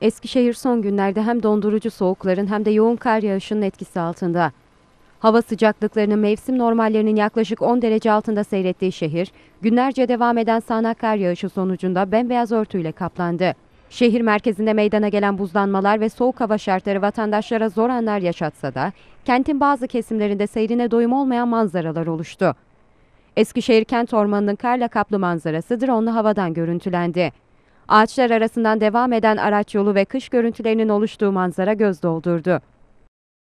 Eskişehir son günlerde hem dondurucu soğukların hem de yoğun kar yağışının etkisi altında. Hava sıcaklıklarının mevsim normallerinin yaklaşık 10 derece altında seyrettiği şehir, günlerce devam eden sağanak kar yağışı sonucunda bembeyaz örtüyle kaplandı. Şehir merkezinde meydana gelen buzlanmalar ve soğuk hava şartları vatandaşlara zor anlar yaşatsa da, kentin bazı kesimlerinde seyrine doyum olmayan manzaralar oluştu. Eskişehir kent ormanının karla kaplı manzarası drone havadan görüntülendi. Ağaçlar arasından devam eden araç yolu ve kış görüntülerinin oluştuğu manzara göz doldurdu.